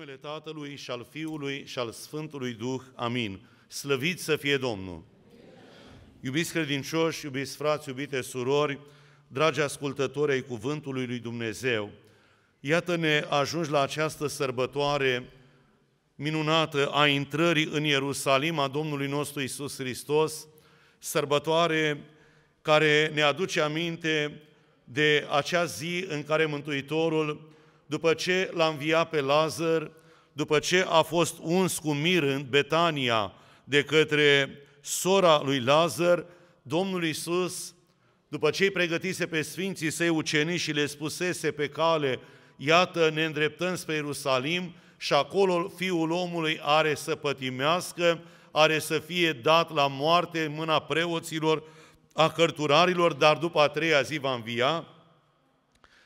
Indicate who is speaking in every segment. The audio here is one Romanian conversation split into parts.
Speaker 1: numele Tatălui și al Fiului și al Sfântului Duh. Amin. Slăvit să fie Domnul! Iubiți credincioși, iubiți frați, iubite surori, dragi ascultători ai Cuvântului Lui Dumnezeu, iată-ne ajungi la această sărbătoare minunată a intrării în Ierusalim a Domnului nostru Isus Hristos, sărbătoare care ne aduce aminte de acea zi în care Mântuitorul după ce l-a înviat pe Lazar, după ce a fost uns cu mir în Betania de către sora lui Lazar, Domnul Iisus, după ce îi pregătise pe Sfinții Săi ucenici și le spusese pe cale, iată, ne îndreptăm spre Ierusalim și acolo Fiul omului are să pătimească, are să fie dat la moarte în mâna preoților, a cărturarilor, dar după a treia zi va învia,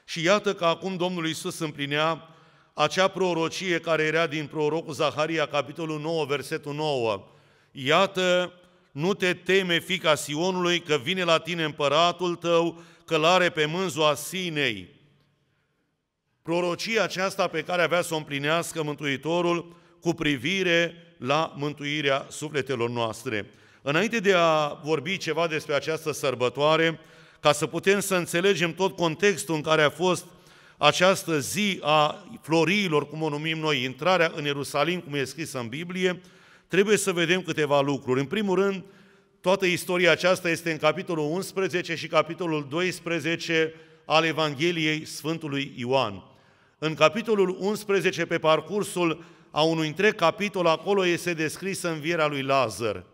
Speaker 1: și iată că acum Domnul Iisus împlinea acea prorocie care era din prorocul Zaharia, capitolul 9, versetul 9. Iată, nu te teme, fica Sionului, că vine la tine împăratul tău, călare pe mânzul sinei. Prorocia aceasta pe care avea să o împlinească Mântuitorul cu privire la mântuirea sufletelor noastre. Înainte de a vorbi ceva despre această sărbătoare, ca să putem să înțelegem tot contextul în care a fost această zi a floriilor, cum o numim noi, intrarea în Ierusalim, cum e scrisă în Biblie, trebuie să vedem câteva lucruri. În primul rând, toată istoria aceasta este în capitolul 11 și capitolul 12 al Evangheliei Sfântului Ioan. În capitolul 11, pe parcursul a unui întreg capitol, acolo este descrisă învierea lui Lazar.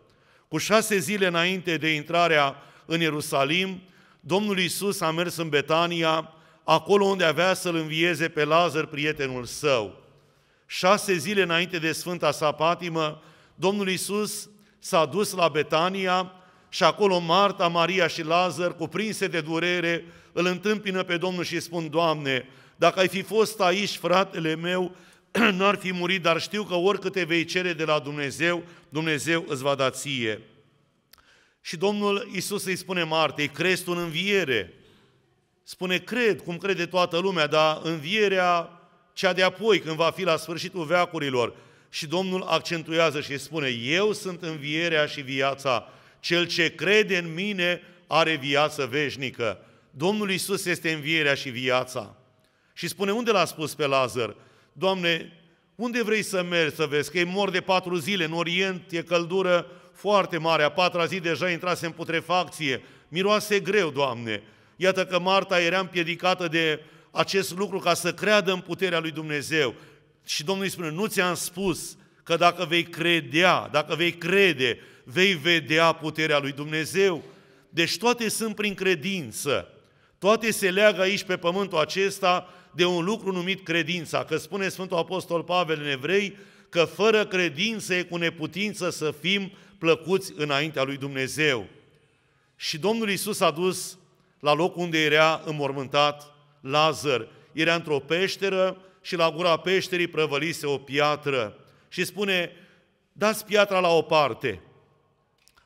Speaker 1: Cu șase zile înainte de intrarea în Ierusalim, Domnul Iisus a mers în Betania, acolo unde avea să-l învieze pe Lazar, prietenul său. Șase zile înainte de Sfânta sa patimă, Domnul Iisus s-a dus la Betania și acolo Marta, Maria și Lazar, cuprinse de durere, îl întâmpină pe Domnul și spun, Doamne, dacă ai fi fost aici, fratele meu, n-ar fi murit, dar știu că oricât te vei cere de la Dumnezeu, Dumnezeu îți va da ție. Și Domnul Isus îi spune Martei, crezi tu în înviere? Spune, cred, cum crede toată lumea, dar învierea cea de apoi, când va fi la sfârșitul veacurilor. Și Domnul accentuează și spune, eu sunt învierea și viața, cel ce crede în mine are viață veșnică. Domnul Isus este învierea și viața. Și spune, unde l-a spus pe Lazar? Doamne, unde vrei să mergi să vezi? Că e mor de patru zile, în Orient e căldură, foarte mare, a patra zi deja intrase în putrefacție, miroase greu, Doamne. Iată că Marta era împiedicată de acest lucru ca să creadă în puterea lui Dumnezeu. Și Domnul îi spune, nu ți-am spus că dacă vei credea, dacă vei crede, vei vedea puterea lui Dumnezeu. Deci toate sunt prin credință. Toate se leagă aici pe pământul acesta de un lucru numit credința, că spune Sfântul Apostol Pavel în Evrei, că fără credință e cu neputință să fim plăcuți înaintea lui Dumnezeu. Și Domnul Isus a dus la locul unde era înmormântat Lazar. Era într-o peșteră și la gura peșterii prăvălise o piatră. Și spune, dați piatra la o parte.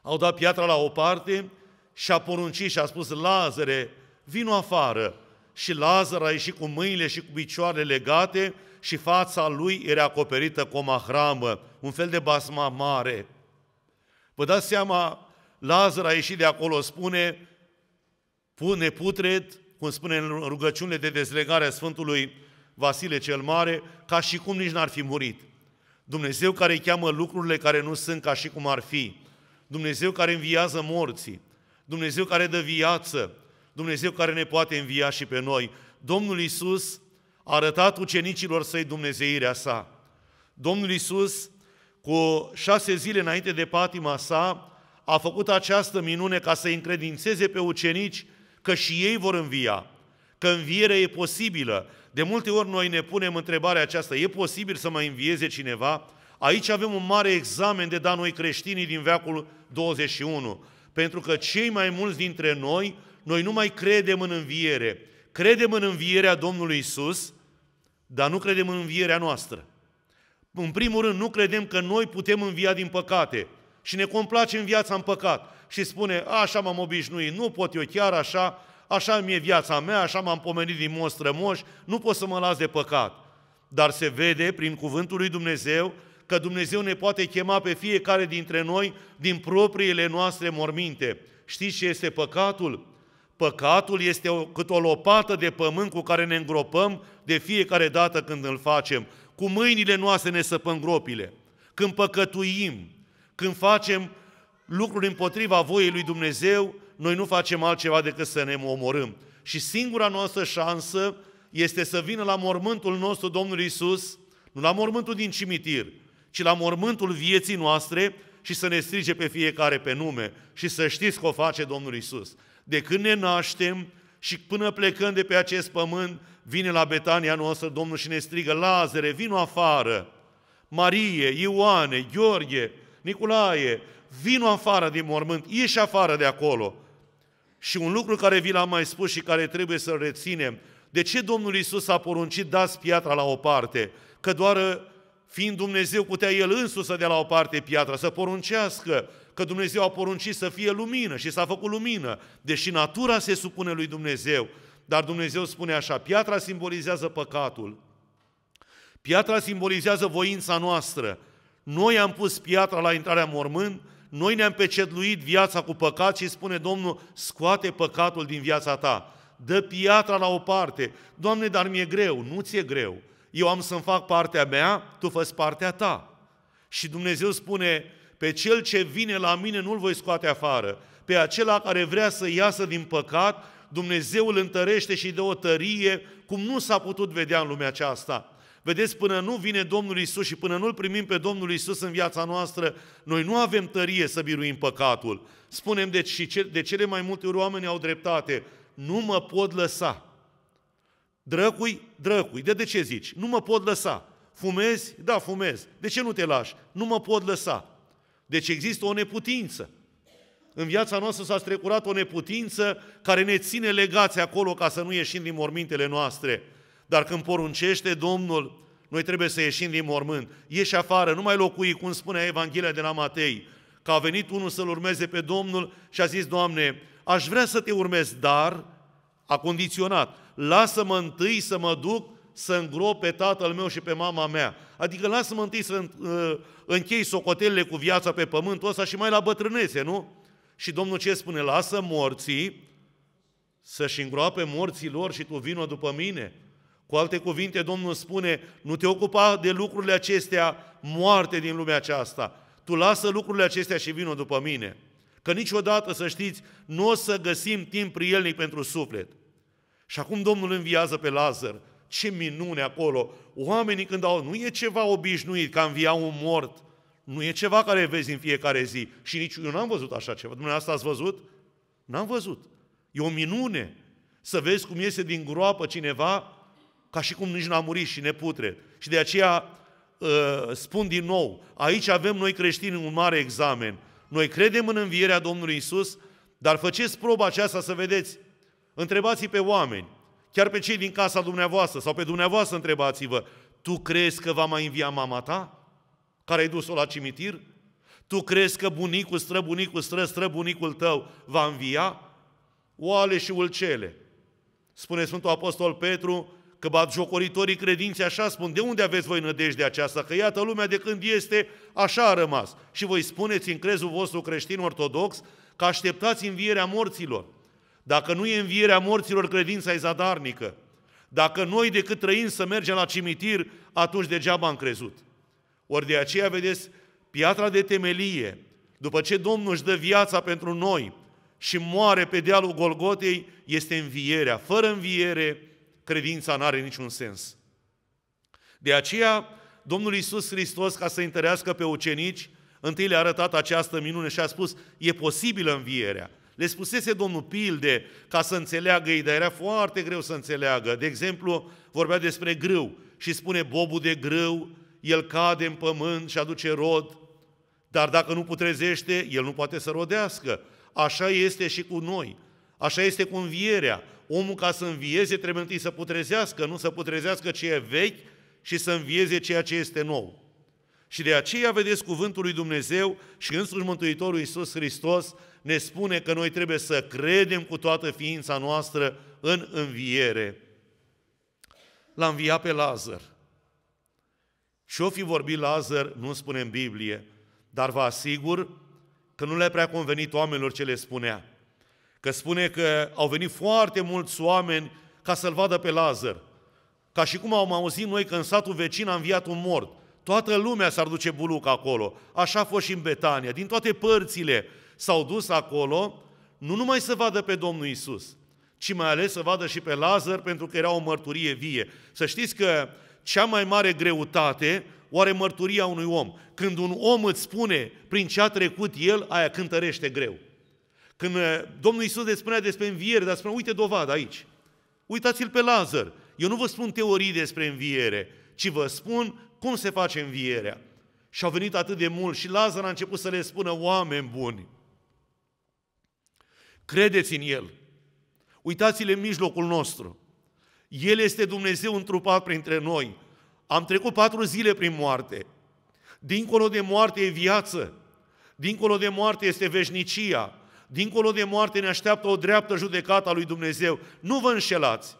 Speaker 1: Au dat piatra la o parte și a poruncit și a spus, Lazare, vino afară. Și Lazar a ieșit cu mâinile și cu picioarele legate și fața lui era acoperită cu o mahramă, un fel de basma mare. Vă dați seama, Lazar a ieșit de acolo, spune, pune putred, cum spune în rugăciunile de dezlegare a Sfântului Vasile cel Mare, ca și cum nici n-ar fi murit. Dumnezeu care îi cheamă lucrurile care nu sunt ca și cum ar fi. Dumnezeu care înviază morții. Dumnezeu care dă viață. Dumnezeu care ne poate învia și pe noi. Domnul Isus a arătat ucenicilor săi Dumnezeirea sa. Domnul Iisus, cu șase zile înainte de patima sa, a făcut această minune ca să încredințeze pe ucenici că și ei vor învia, că învierea e posibilă. De multe ori noi ne punem întrebarea aceasta, e posibil să mai învieze cineva? Aici avem un mare examen de da noi creștinii din veacul 21, pentru că cei mai mulți dintre noi, noi nu mai credem în înviere, Credem în învierea Domnului Isus, dar nu credem în învierea noastră. În primul rând, nu credem că noi putem învia din păcate și ne complace în viața în păcat și spune, așa m-am obișnuit, nu pot eu chiar așa, așa mi-e viața mea, așa m-am pomenit din moș strămoș, nu pot să mă las de păcat. Dar se vede prin cuvântul lui Dumnezeu că Dumnezeu ne poate chema pe fiecare dintre noi din propriile noastre morminte. Știți ce este păcatul? Păcatul este o, cât o lopată de pământ cu care ne îngropăm de fiecare dată când îl facem. Cu mâinile noastre ne săpăm gropile. Când păcătuim, când facem lucruri împotriva voiei lui Dumnezeu, noi nu facem altceva decât să ne omorâm. Și singura noastră șansă este să vină la mormântul nostru Domnul Isus, nu la mormântul din cimitir, ci la mormântul vieții noastre și să ne strige pe fiecare pe nume și să știți că o face Domnul Isus de când ne naștem și până plecăm de pe acest pământ, vine la Betania noastră Domnul și ne strigă, Lazare, vino afară! Marie, Ioane, Gheorghe, Nicolae, vino afară din mormânt, ieși afară de acolo! Și un lucru care vi l-am mai spus și care trebuie să-l reținem, de ce Domnul Isus a poruncit, dați piatra la o parte? Că doar fiind Dumnezeu, putea El însuși să dea la o parte piatra, să poruncească că Dumnezeu a poruncit să fie lumină și s-a făcut lumină, deși natura se supune lui Dumnezeu. Dar Dumnezeu spune așa, piatra simbolizează păcatul, piatra simbolizează voința noastră. Noi am pus piatra la intrarea mormânt, noi ne-am pecetluit viața cu păcat și spune Domnul, scoate păcatul din viața ta, dă piatra la o parte. Doamne, dar mi-e greu, nu ți-e greu. Eu am să-mi fac partea mea, tu fă partea ta. Și Dumnezeu spune, pe cel ce vine la mine nu-l voi scoate afară. Pe acela care vrea să iasă din păcat, Dumnezeu îl întărește și de o tărie cum nu s-a putut vedea în lumea aceasta. Vedeți, până nu vine Domnul Isus și până nu-L primim pe Domnul Isus în viața noastră, noi nu avem tărie să biruim păcatul. Spunem, deci, și de cele mai multe ori oameni au dreptate, nu mă pot lăsa. Drăcui, drăcui, de, de ce zici? Nu mă pot lăsa. Fumezi? Da, fumez. De ce nu te lași? Nu mă pot lăsa. Deci există o neputință. În viața noastră s-a strecurat o neputință care ne ține legați acolo ca să nu ieșim din mormintele noastre. Dar când poruncește Domnul, noi trebuie să ieșim din mormânt. Ieși afară, nu mai locui, cum spune Evanghelia de la Matei, că a venit unul să-L urmeze pe Domnul și a zis, Doamne, aș vrea să te urmez, dar a condiționat, lasă-mă întâi să mă duc să îngrop pe tatăl meu și pe mama mea. Adică lasă-mă întâi să uh, închei socotelele cu viața pe pământul ăsta și mai la bătrânețe, nu? Și Domnul ce spune? Lasă morții să-și îngroape morții lor și tu vină după mine. Cu alte cuvinte, Domnul spune, nu te ocupa de lucrurile acestea moarte din lumea aceasta. Tu lasă lucrurile acestea și vină după mine. Că niciodată, să știți, nu o să găsim timp prielnic pentru suflet. Și acum Domnul înviază pe Lazar ce minune acolo! Oamenii când au... Nu e ceva obișnuit ca învia un mort. Nu e ceva care vezi în fiecare zi. Și nici eu n-am văzut așa ceva. Dumneavoastră ați văzut? N-am văzut. E o minune să vezi cum iese din groapă cineva ca și cum nici n-a murit și ne putre. Și de aceea ă, spun din nou, aici avem noi creștini un mare examen. Noi credem în învierea Domnului Isus, dar faceți proba aceasta să vedeți. întrebați pe oameni. Chiar pe cei din casa dumneavoastră sau pe dumneavoastră întrebați-vă, tu crezi că va mai învia mama ta? Care ai dus-o la cimitir? Tu crezi că bunicul, străbunicul, stră, străbunicul tău va învia? Oale și ulcele. Spune Sfântul Apostol Petru că jocoritorii credințe așa spun, de unde aveți voi nădejde aceasta? Că iată lumea de când este, așa a rămas. Și voi spuneți în crezul vostru creștin ortodox că așteptați învierea morților. Dacă nu e învierea morților, credința e zadarnică. Dacă noi decât trăim să mergem la cimitir, atunci degeaba am crezut. Ori de aceea, vedeți, piatra de temelie, după ce Domnul își dă viața pentru noi și moare pe dealul Golgotei, este învierea. Fără înviere, credința nu are niciun sens. De aceea, Domnul Iisus Hristos, ca să întărească pe ucenici, întâi le-a arătat această minune și a spus, e posibilă învierea. Le spusese domnul pilde ca să înțeleagă ei, dar era foarte greu să înțeleagă. De exemplu, vorbea despre grâu și spune bobul de grâu, el cade în pământ și aduce rod, dar dacă nu putrezește, el nu poate să rodească. Așa este și cu noi. Așa este cu învierea. Omul ca să învieze trebuie întâi să putrezească, nu să putrezească ce e vechi și să învieze ceea ce este nou. Și de aceea, vedeți, cuvântul lui Dumnezeu și însuși Mântuitorul Iisus Hristos ne spune că noi trebuie să credem cu toată ființa noastră în înviere. L-a înviat pe Lazar. Și o fi vorbit Lazar, nu spune în Biblie, dar vă asigur că nu le-a prea convenit oamenilor ce le spunea. Că spune că au venit foarte mulți oameni ca să-l vadă pe Lazar. Ca și cum am auzit noi că în satul vecin a înviat un mort. Toată lumea s-ar duce buluc acolo. Așa a fost și în Betania. Din toate părțile s-au dus acolo, nu numai să vadă pe Domnul Isus, ci mai ales să vadă și pe Lazar, pentru că era o mărturie vie. Să știți că cea mai mare greutate o are mărturia unui om. Când un om îți spune prin ce a trecut el, aia cântărește greu. Când eh, Domnul Isus le spunea despre înviere, dar spunea, uite dovada aici. Uitați-l pe Lazar. Eu nu vă spun teorii despre înviere, ci vă spun cum se face învierea. Și au venit atât de mult și Lazar a început să le spună, oameni buni, credeți în El, uitați-le în mijlocul nostru, El este Dumnezeu întrupat printre noi, am trecut patru zile prin moarte, dincolo de moarte e viață, dincolo de moarte este veșnicia, dincolo de moarte ne așteaptă o dreaptă judecată a lui Dumnezeu, nu vă înșelați,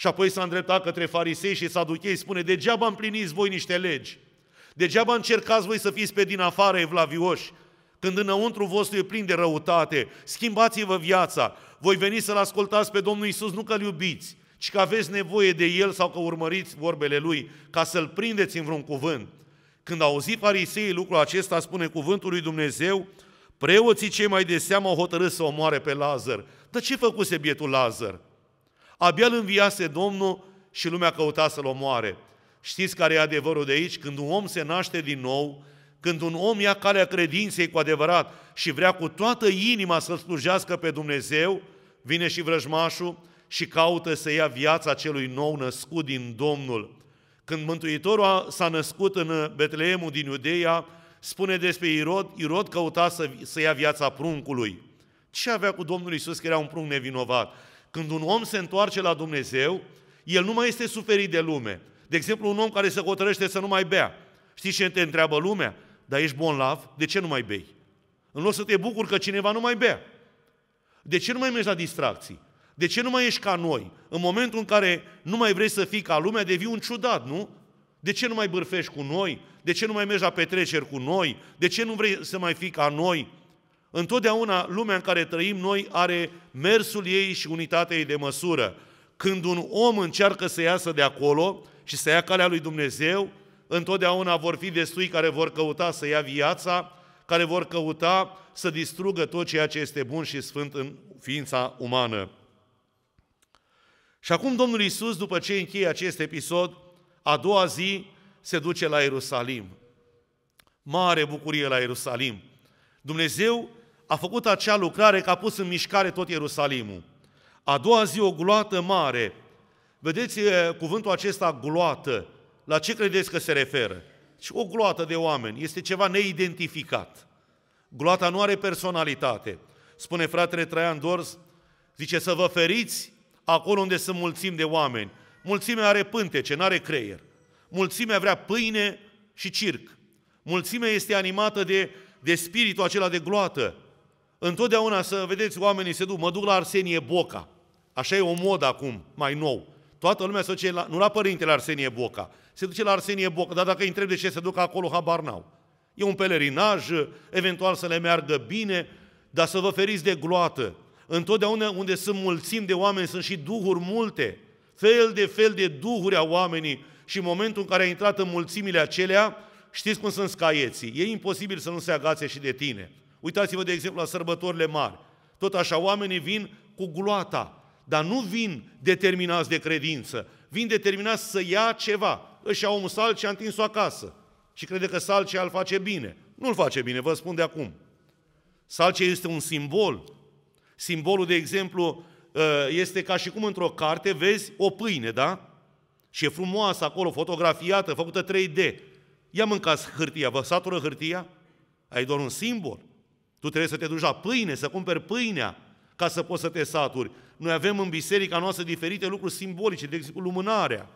Speaker 1: și apoi s-a îndreptat către farisei și saduchei, spune, degeaba împliniți voi niște legi, degeaba încercați voi să fiți pe din afară evlavioși, când înăuntru vostru e plin de răutate, schimbați-vă viața, voi veni să-L ascultați pe Domnul Isus, nu că-L iubiți, ci că aveți nevoie de El sau că urmăriți vorbele Lui, ca să-L prindeți în vreun cuvânt. Când auzi Farisei lucrul acesta, spune cuvântul lui Dumnezeu, preoții cei mai de seamă au hotărât să omoare pe Lazar. Dar ce făcuse bietul Lazar? Abia îl înviase Domnul și lumea căuta să-l omoare. Știți care e adevărul de aici? Când un om se naște din nou, când un om ia calea credinței cu adevărat și vrea cu toată inima să-L slujească pe Dumnezeu, vine și vrăjmașul și caută să ia viața celui nou născut din Domnul. Când Mântuitorul s-a născut în Betleemul din Iudeia, spune despre Irod, Irod căuta să, să ia viața pruncului. Ce avea cu Domnul Isus că era un prunc nevinovat? Când un om se întoarce la Dumnezeu, el nu mai este suferit de lume. De exemplu, un om care se hotărăște să nu mai bea. Știi ce te întreabă lumea? Dar ești lav? de ce nu mai bei? În loc să te bucuri că cineva nu mai bea. De ce nu mai mergi la distracții? De ce nu mai ești ca noi? În momentul în care nu mai vrei să fii ca lumea, devii un ciudat, nu? De ce nu mai bârfești cu noi? De ce nu mai mergi la petreceri cu noi? De ce nu vrei să mai fii ca noi? Întotdeauna lumea în care trăim noi are mersul ei și unitatea ei de măsură. Când un om încearcă să iasă de acolo și să ia calea lui Dumnezeu, întotdeauna vor fi destui care vor căuta să ia viața, care vor căuta să distrugă tot ceea ce este bun și sfânt în ființa umană. Și acum Domnul Isus, după ce încheie acest episod, a doua zi se duce la Ierusalim. Mare bucurie la Ierusalim. Dumnezeu a făcut acea lucrare că a pus în mișcare tot Ierusalimul. A doua zi o gloată mare. Vedeți cuvântul acesta gloată. La ce credeți că se referă? Și deci, o gloată de oameni. Este ceva neidentificat. Gloata nu are personalitate. Spune fratele Traian Dors, zice să vă feriți acolo unde sunt mulțimi de oameni. Mulțimea are pântece, nu are creier. Mulțimea vrea pâine și circ. Mulțimea este animată de, de spiritul acela de gloată. Întotdeauna să vedeți, oamenii se duc, mă duc la Arsenie Boca. Așa e o modă acum, mai nou. Toată lumea se duce, la, nu la părintele Arsenie Boca, se duce la Arsenie Boca, dar dacă îi întreb de ce se duc acolo, habar n-au. E un pelerinaj, eventual să le meargă bine, dar să vă feriți de gloată. Întotdeauna unde sunt mulțimi de oameni, sunt și duhuri multe, fel de fel de duhuri a oamenii și în momentul în care a intrat în mulțimile acelea, știți cum sunt scaieții. E imposibil să nu se agațe și de tine. Uitați-vă, de exemplu, la sărbătorile mari. Tot așa, oamenii vin cu gloata, dar nu vin determinați de credință, vin determinați să ia ceva. Își iau un sal și a întins-o acasă și crede că salcea îl face bine. Nu-l face bine, vă spun de acum. Salcea este un simbol. Simbolul, de exemplu, ă, este ca și cum într-o carte vezi o pâine, da? Și e frumoasă acolo, fotografiată, făcută 3D. Ia mâncați hârtia, vă satură hârtia? Ai doar un simbol. Tu trebuie să te duci la pâine, să cumperi pâinea ca să poți să te saturi. Noi avem în biserica noastră diferite lucruri simbolice, de exemplu lumânarea,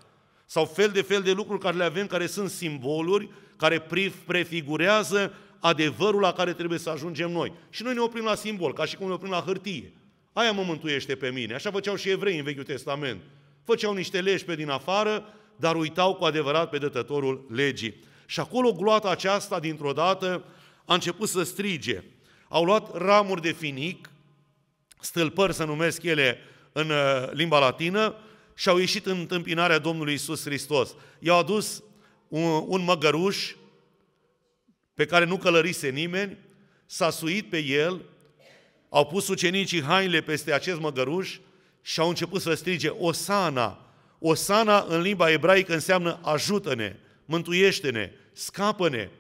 Speaker 1: sau fel de fel de lucruri care le avem, care sunt simboluri, care prefigurează adevărul la care trebuie să ajungem noi. Și noi ne oprim la simbol, ca și cum ne oprim la hârtie. Aia mă mântuiește pe mine. Așa făceau și evrei în Vechiul Testament. Făceau niște legi pe din afară, dar uitau cu adevărat pe dătătorul legii. Și acolo gloata aceasta, dintr-o dată, a început să strige au luat ramuri de finic, stâlpări să numesc ele în uh, limba latină, și au ieșit în întâmpinarea Domnului Isus Hristos. I-au adus un, un măgăruș pe care nu călărise nimeni, s-a suit pe el, au pus ucenicii hainele peste acest măgăruș și au început să strige Osana. Osana în limba ebraică înseamnă ajută-ne, mântuiește-ne, scapă-ne,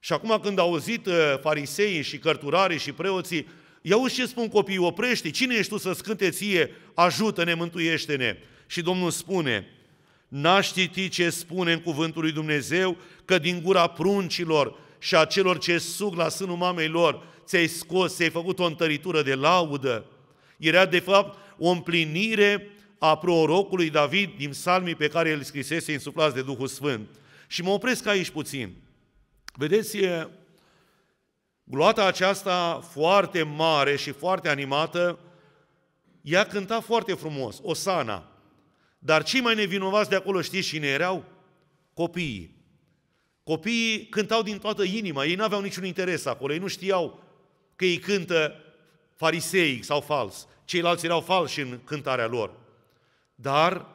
Speaker 1: și acum când au auzit uh, fariseii și cărturarii și preoții, ia uși ce spun copiii, oprește, cine ești tu să scânte ție, ajută-ne, mântuiește-ne. Și Domnul spune, n ce spune în cuvântul lui Dumnezeu, că din gura pruncilor și a celor ce sug la sânul mamei lor, ți-ai scos, ți-ai făcut o întăritură de laudă. Era de fapt o împlinire a prorocului David din salmii pe care îl scrisese insuflați de Duhul Sfânt. Și mă opresc aici puțin. Vedeți, gloata aceasta foarte mare și foarte animată, ea cânta foarte frumos, Osana. Dar cei mai nevinovați de acolo știți cine erau? Copiii. Copiii cântau din toată inima, ei nu aveau niciun interes acolo, ei nu știau că ei cântă fariseic sau fals. Ceilalți erau falși în cântarea lor. Dar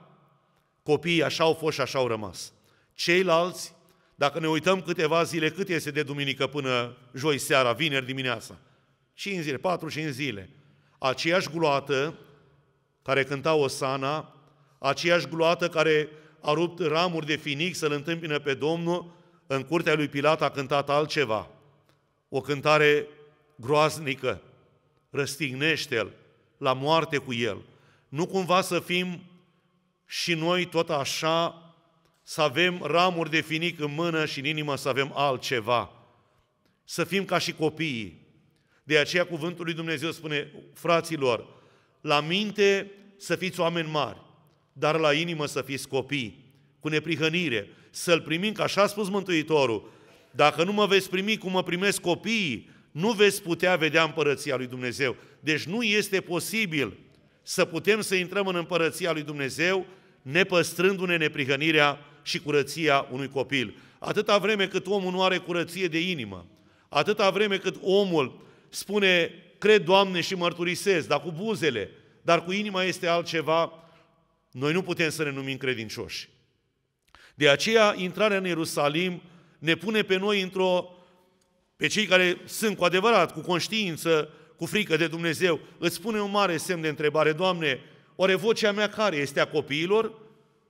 Speaker 1: copiii așa au fost și așa au rămas. Ceilalți dacă ne uităm câteva zile, cât este de duminică până joi seara, vineri dimineața? 5 zile, 4-5 zile. Aceeași gloată care cânta Osana, aceeași gloată care a rupt ramuri de finic să-L întâmpină pe Domnul, în curtea lui Pilat a cântat altceva. O cântare groaznică. Răstignește-l, la moarte cu el. Nu cumva să fim și noi tot așa să avem ramuri de finic în mână și în inimă să avem altceva. Să fim ca și copiii. De aceea cuvântul lui Dumnezeu spune, fraților, la minte să fiți oameni mari, dar la inimă să fiți copii, cu neprihănire, să-L primim, ca așa a spus Mântuitorul, dacă nu mă veți primi cum mă primesc copiii, nu veți putea vedea împărăția lui Dumnezeu. Deci nu este posibil să putem să intrăm în împărăția lui Dumnezeu nepăstrându-ne neprihănirea și curăția unui copil. Atâta vreme cât omul nu are curăție de inimă, atâta vreme cât omul spune, cred, Doamne, și mărturisesc, dar cu buzele, dar cu inima este altceva, noi nu putem să ne numim credincioși. De aceea, intrarea în Ierusalim ne pune pe noi într-o pe cei care sunt cu adevărat, cu conștiință, cu frică de Dumnezeu, îți pune un mare semn de întrebare, Doamne, oare vocea mea care este a copiilor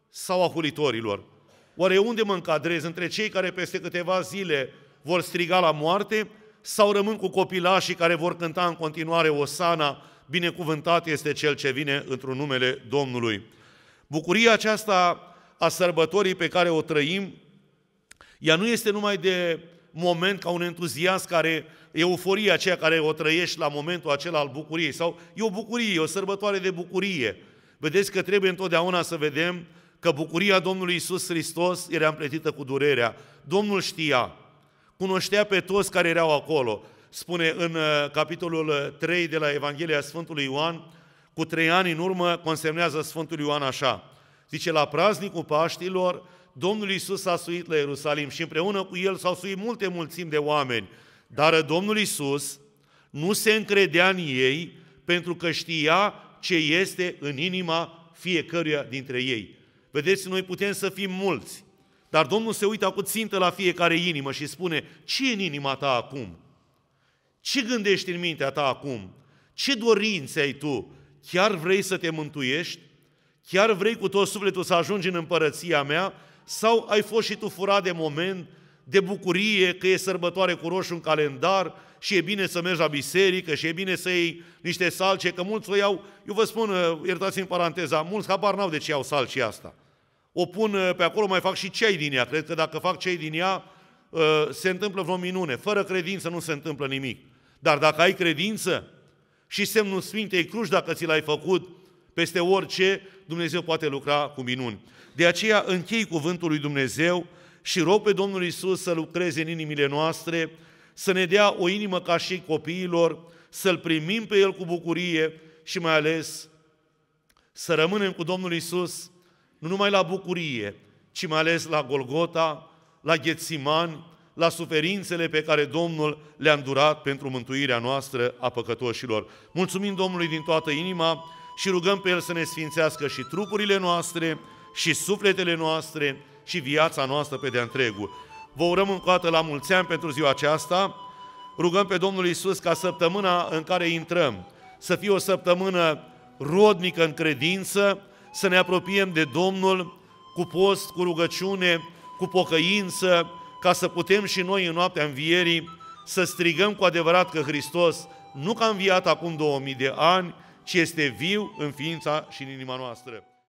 Speaker 1: sau a hulitorilor? Oare unde mă încadrez? Între cei care peste câteva zile vor striga la moarte sau rămân cu copilașii care vor cânta în continuare Osana, binecuvântat este cel ce vine într-un numele Domnului. Bucuria aceasta a sărbătorii pe care o trăim, ea nu este numai de moment ca un entuziasm care, euforia aceea care o trăiești la momentul acela al bucuriei, sau e o bucurie, o sărbătoare de bucurie. Vedeți că trebuie întotdeauna să vedem că bucuria Domnului Isus Hristos era împletită cu durerea. Domnul știa, cunoștea pe toți care erau acolo. Spune în uh, capitolul 3 uh, de la Evanghelia Sfântului Ioan, cu trei ani în urmă consemnează Sfântul Ioan așa. Zice, la praznicul Paștilor, Domnul Isus a suit la Ierusalim și împreună cu el s-au suit multe mulțimi de oameni. Dar Domnul Isus nu se încredea în ei pentru că știa ce este în inima fiecăruia dintre ei. Vedeți, noi putem să fim mulți, dar Domnul se uită cu țintă la fiecare inimă și spune, ce e în inima ta acum? Ce gândești în mintea ta acum? Ce dorințe ai tu? Chiar vrei să te mântuiești? Chiar vrei cu tot sufletul să ajungi în împărăția mea? Sau ai fost și tu furat de moment, de bucurie că e sărbătoare cu roșu în calendar și e bine să mergi la biserică și e bine să iei niște salce, că mulți o iau, eu vă spun, ă, iertați în paranteza, mulți habar n-au de ce iau salci asta o pun uh, pe acolo, mai fac și cei din ea. Cred că dacă fac cei din ea, uh, se întâmplă vreo minune. Fără credință nu se întâmplă nimic. Dar dacă ai credință și semnul Sfintei Cruci, dacă ți l-ai făcut, peste orice, Dumnezeu poate lucra cu minuni. De aceea închei cuvântul lui Dumnezeu și rog pe Domnul Isus să lucreze în inimile noastre, să ne dea o inimă ca și copiilor, să-L primim pe El cu bucurie și mai ales să rămânem cu Domnul Isus nu numai la bucurie, ci mai ales la Golgota, la Ghețiman, la suferințele pe care Domnul le-a îndurat pentru mântuirea noastră a păcătoșilor. Mulțumim Domnului din toată inima și rugăm pe El să ne sfințească și trupurile noastre, și sufletele noastre, și viața noastră pe de întregul. Vă urăm încă o dată la mulți ani pentru ziua aceasta. Rugăm pe Domnul Isus ca săptămâna în care intrăm să fie o săptămână rodnică în credință, să ne apropiem de Domnul cu post, cu rugăciune, cu pocăință, ca să putem și noi în noaptea învierii să strigăm cu adevărat că Hristos nu că a înviat acum 2000 de ani, ci este viu în ființa și în inima noastră.